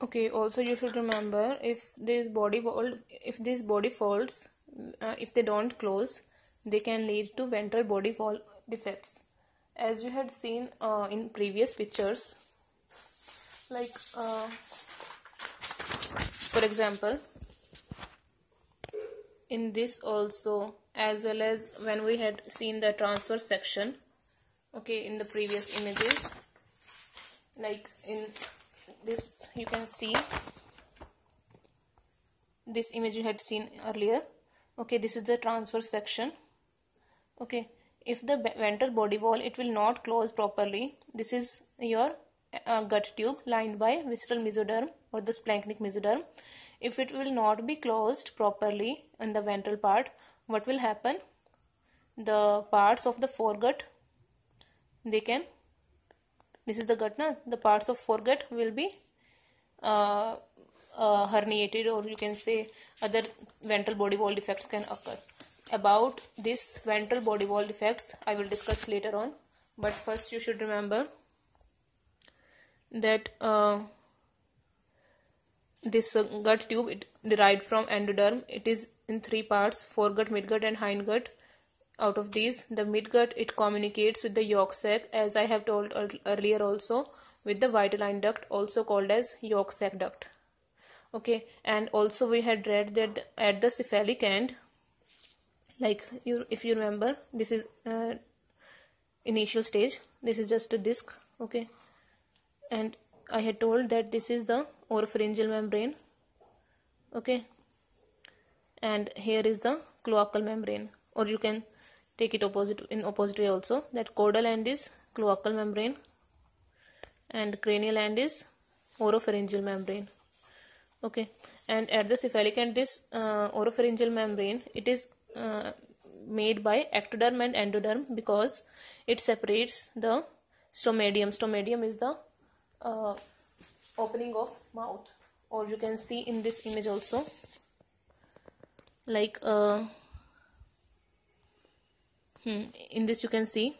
okay also you should remember if this body fold if this body folds uh, if they don't close they can lead to ventral body wall defects as you had seen uh, in previous pictures like uh, for example in this also as well as when we had seen the transfer section okay in the previous images like in this you can see this image you had seen earlier okay this is the transverse section okay if the ventral body wall it will not close properly this is your uh, gut tube lined by visceral mesoderm or the splanchnic mesoderm if it will not be closed properly in the ventral part what will happen the parts of the foregut they can this is the gut. Now the parts of foregut will be uh, uh, herniated or you can say other ventral body wall defects can occur about this ventral body wall defects i will discuss later on but first you should remember that uh, this uh, gut tube it derived from endoderm it is in three parts foregut midgut and hindgut out of these the midgut it communicates with the yolk sac as i have told earlier also with the vital duct also called as yolk sac duct okay and also we had read that at the cephalic end like you if you remember this is uh, initial stage this is just a disc okay and i had told that this is the oropharyngeal membrane okay and here is the cloacal membrane or you can take it opposite in opposite way also that caudal end is cloacal membrane and cranial end is oropharyngeal membrane okay and at the cephalic end this uh, oropharyngeal membrane it is uh, made by ectoderm and endoderm because it separates the stomatium stomatium is the uh, opening of mouth or you can see in this image also like uh, Hmm. in this you can see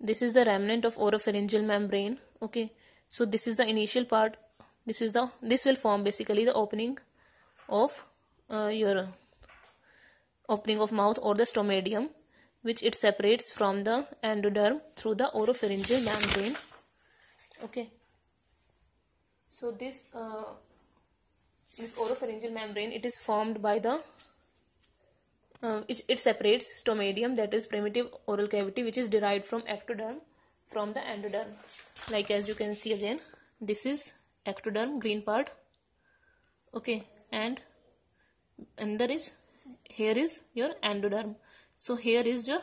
this is the remnant of oropharyngeal membrane okay so this is the initial part this is the this will form basically the opening of uh, your opening of mouth or the stomatium which it separates from the endoderm through the oropharyngeal membrane okay so this uh, this oropharyngeal membrane it is formed by the uh, it, it separates stomatium that is primitive oral cavity which is derived from ectoderm from the endoderm like as you can see again this is ectoderm green part okay and and there is here is your endoderm so here is your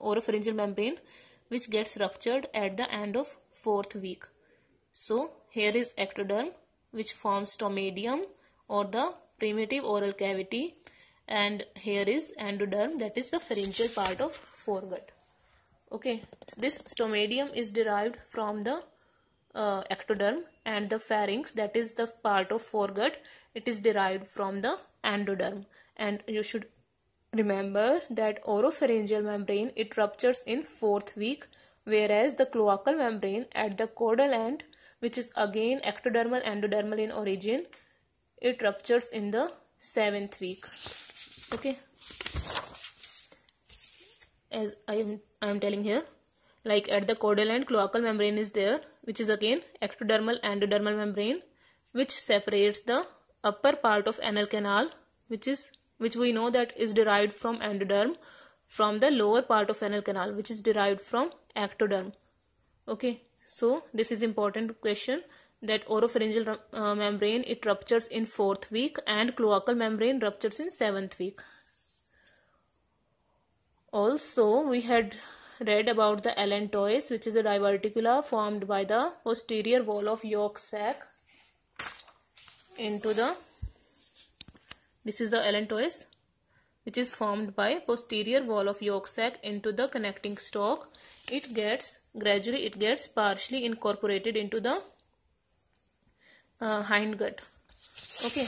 oropharyngeal membrane which gets ruptured at the end of fourth week so here is ectoderm which forms stomatium or the primitive oral cavity and here is endoderm that is the pharyngeal part of foregut. Okay, this stomadium is derived from the uh, ectoderm and the pharynx that is the part of foregut it is derived from the endoderm and you should remember that oropharyngeal membrane it ruptures in fourth week whereas the cloacal membrane at the caudal end which is again ectodermal endodermal in origin it ruptures in the seventh week okay as i am i am telling here like at the caudal and cloacal membrane is there which is again ectodermal endodermal membrane which separates the upper part of anal canal which is which we know that is derived from endoderm from the lower part of anal canal which is derived from ectoderm okay so this is important question that oropharyngeal uh, membrane it ruptures in fourth week and cloacal membrane ruptures in seventh week also we had read about the allantois which is a diverticula formed by the posterior wall of yolk sac into the this is the allantois which is formed by posterior wall of yolk sac into the connecting stalk it gets gradually it gets partially incorporated into the uh, hind gut okay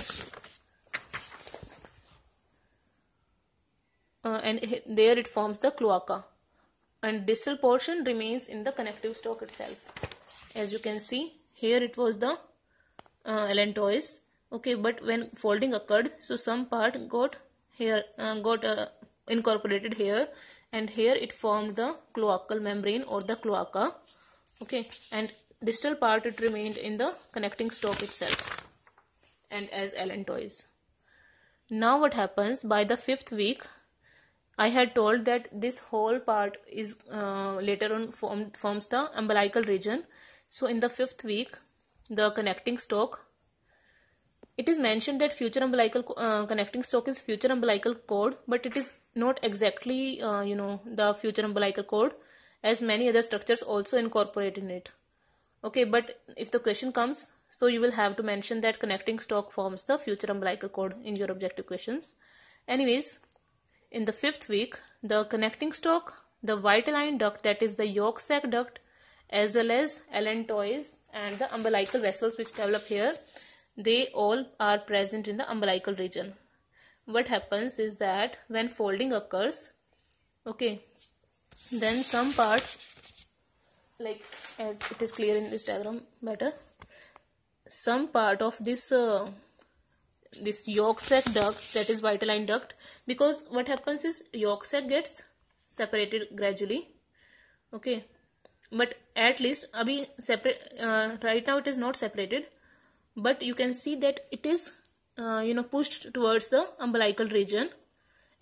uh, and there it forms the cloaca and distal portion remains in the connective stalk itself as you can see here it was the uh, allantois okay but when folding occurred so some part got here uh, got uh, incorporated here and here it formed the cloacal membrane or the cloaca okay and distal part it remained in the connecting stalk itself and as allantois. Now what happens by the fifth week I had told that this whole part is uh, later on formed, forms the umbilical region. So in the fifth week, the connecting stalk, it is mentioned that future umbilical uh, connecting stalk is future umbilical cord, but it is not exactly uh, you know the future umbilical cord, as many other structures also incorporate in it okay but if the question comes so you will have to mention that connecting stock forms the future umbilical cord in your objective questions anyways in the fifth week the connecting stock the vital line duct that is the yolk sac duct as well as allantois and the umbilical vessels which develop here they all are present in the umbilical region what happens is that when folding occurs okay then some part like as it is clear in this diagram better some part of this uh, this yolk sac duct that is vitelline duct because what happens is yolk sac gets separated gradually okay but at least abhi separate uh, right now it is not separated but you can see that it is uh, you know pushed towards the umbilical region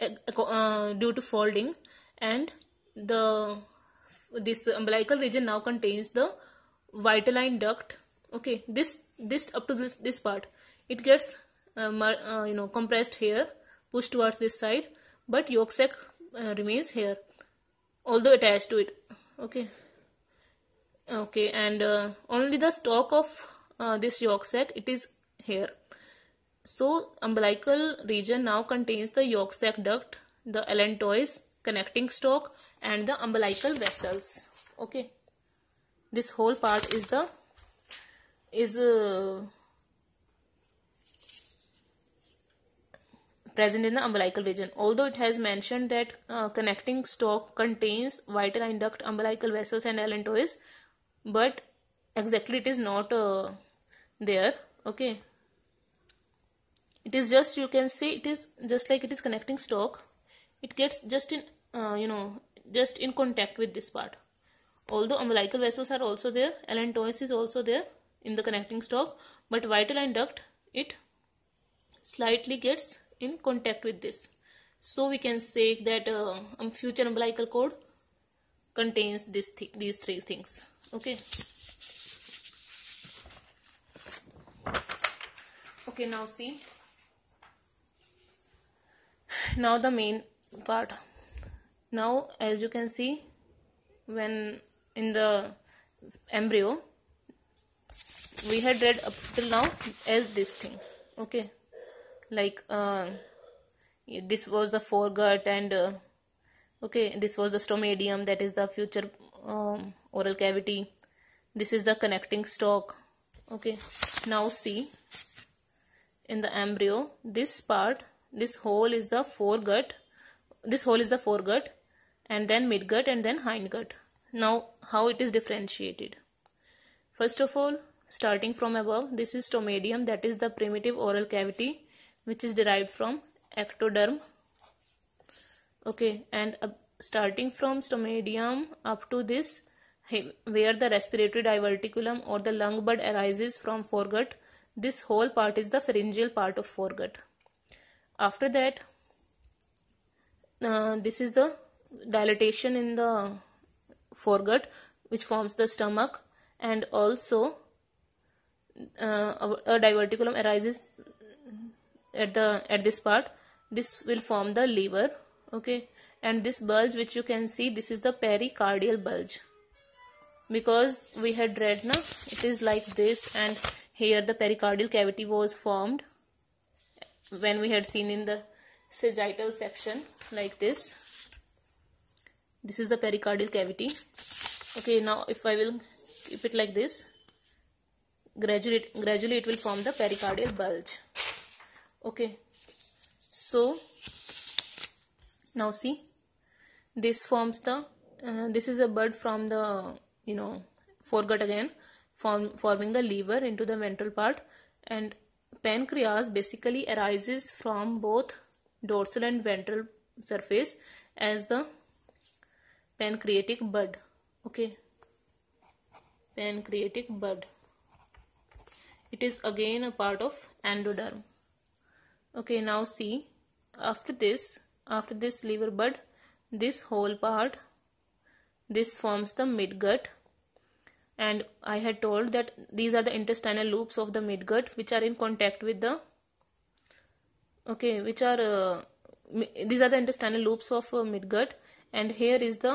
eh, uh, due to folding and the this umbilical region now contains the vitelline duct okay this this up to this this part it gets um, uh, you know compressed here pushed towards this side but yolk sac uh, remains here although attached to it okay okay and uh, only the stalk of uh, this yolk sac it is here so umbilical region now contains the yolk sac duct the allantois connecting stalk and the umbilical vessels okay this whole part is the is uh, present in the umbilical region although it has mentioned that uh, connecting stalk contains vital and duct umbilical vessels and allantois but exactly it is not uh, there okay it is just you can say it is just like it is connecting stalk it gets just in uh, you know just in contact with this part although umbilical vessels are also there allantois is also there in the connecting stalk but vital and duct it slightly gets in contact with this so we can say that uh, um, future umbilical cord contains this th these three things okay okay now see now the main part now as you can see when in the embryo we had read up till now as this thing okay like uh, this was the foregut and uh, okay this was the stomadium that is the future um, oral cavity this is the connecting stalk okay now see in the embryo this part this hole is the foregut this hole is the foregut and then midgut and then hindgut. Now how it is differentiated. First of all, starting from above, this is stomadium that is the primitive oral cavity which is derived from ectoderm. Okay, and uh, starting from stomadium up to this where the respiratory diverticulum or the lung bud arises from foregut, this whole part is the pharyngeal part of foregut. After that, uh, this is the dilatation in the foregut which forms the stomach and also uh, a diverticulum arises at the at this part this will form the liver okay and this bulge which you can see this is the pericardial bulge because we had read now it is like this and here the pericardial cavity was formed when we had seen in the sagittal section like this this is the pericardial cavity okay now if I will keep it like this gradually gradually it will form the pericardial bulge okay so now see this forms the uh, this is a bud from the you know foregut again form, forming the liver into the ventral part and pancreas basically arises from both dorsal and ventral surface as the pancreatic bud okay pancreatic bud it is again a part of endoderm okay now see after this after this liver bud this whole part this forms the midgut and i had told that these are the intestinal loops of the midgut which are in contact with the okay which are uh, these are the intestinal loops of uh, midgut and here is the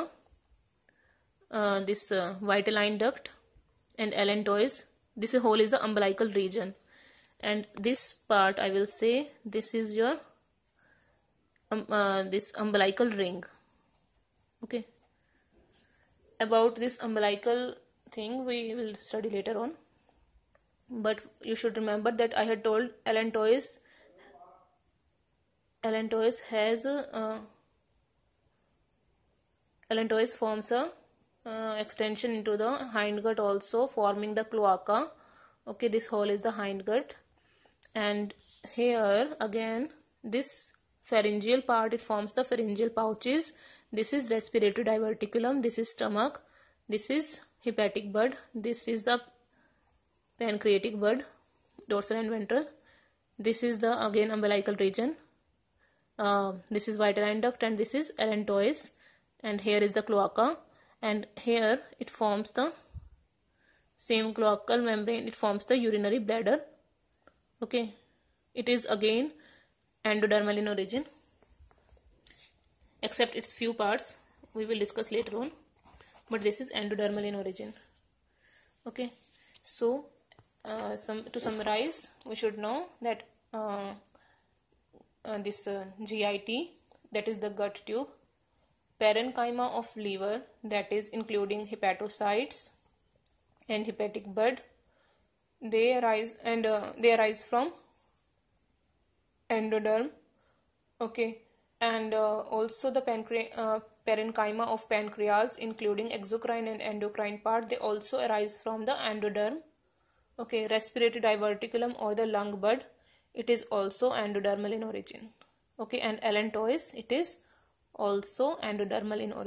uh, this uh, vitaline duct and allantois this hole is the umbilical region and this part I will say this is your um, uh, this umbilical ring okay about this umbilical thing we will study later on but you should remember that I had told allantois allantois has a, uh, a Allantois forms a uh, extension into the hindgut also forming the cloaca. Okay, this hole is the hindgut. And here again this pharyngeal part it forms the pharyngeal pouches. This is respiratory diverticulum. This is stomach. This is hepatic bud. This is the pancreatic bud dorsal and ventral this is the again umbilical region uh, this is vital duct and this is allantois and here is the cloaca and here it forms the same cloacal membrane it forms the urinary bladder okay it is again endodermal in origin except its few parts we will discuss later on but this is endodermal in origin okay so uh, some to summarize we should know that uh, uh, this uh, GIT that is the gut tube parenchyma of liver that is including hepatocytes and hepatic bud they arise and uh, they arise from endoderm okay and uh, also the pancre- uh, parenchyma of pancreas including exocrine and endocrine part they also arise from the endoderm okay respiratory diverticulum or the lung bud it is also endodermal in origin okay and allantois it is also endodermal in origin.